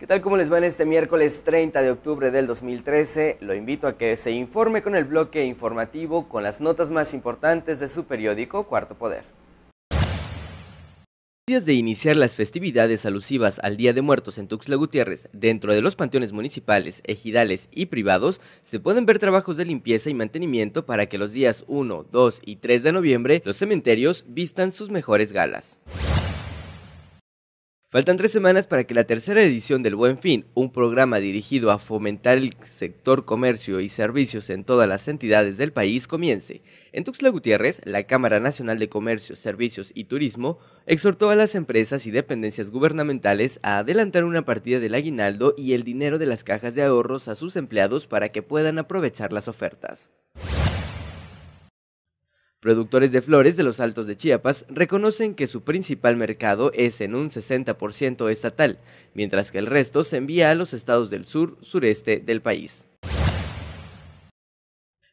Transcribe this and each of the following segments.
¿Qué tal? ¿Cómo les va en este miércoles 30 de octubre del 2013? Lo invito a que se informe con el bloque informativo con las notas más importantes de su periódico Cuarto Poder. Días de iniciar las festividades alusivas al Día de Muertos en Tuxtla Gutiérrez, dentro de los panteones municipales, ejidales y privados, se pueden ver trabajos de limpieza y mantenimiento para que los días 1, 2 y 3 de noviembre los cementerios vistan sus mejores galas. Faltan tres semanas para que la tercera edición del Buen Fin, un programa dirigido a fomentar el sector comercio y servicios en todas las entidades del país, comience. En Tuxtla Gutiérrez, la Cámara Nacional de Comercio, Servicios y Turismo exhortó a las empresas y dependencias gubernamentales a adelantar una partida del aguinaldo y el dinero de las cajas de ahorros a sus empleados para que puedan aprovechar las ofertas. Productores de flores de los Altos de Chiapas reconocen que su principal mercado es en un 60% estatal, mientras que el resto se envía a los estados del sur, sureste del país.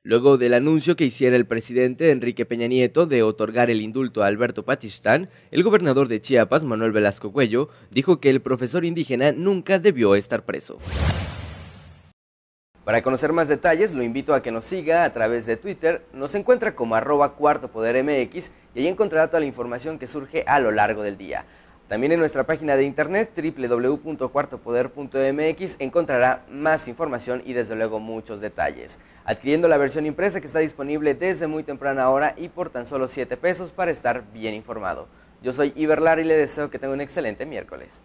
Luego del anuncio que hiciera el presidente Enrique Peña Nieto de otorgar el indulto a Alberto Patistán, el gobernador de Chiapas, Manuel Velasco Cuello, dijo que el profesor indígena nunca debió estar preso. Para conocer más detalles, lo invito a que nos siga a través de Twitter, nos encuentra como arroba cuarto poder MX y ahí encontrará toda la información que surge a lo largo del día. También en nuestra página de internet www.cuartopoder.mx encontrará más información y desde luego muchos detalles, adquiriendo la versión impresa que está disponible desde muy temprana hora y por tan solo 7 pesos para estar bien informado. Yo soy Iberlar y le deseo que tenga un excelente miércoles.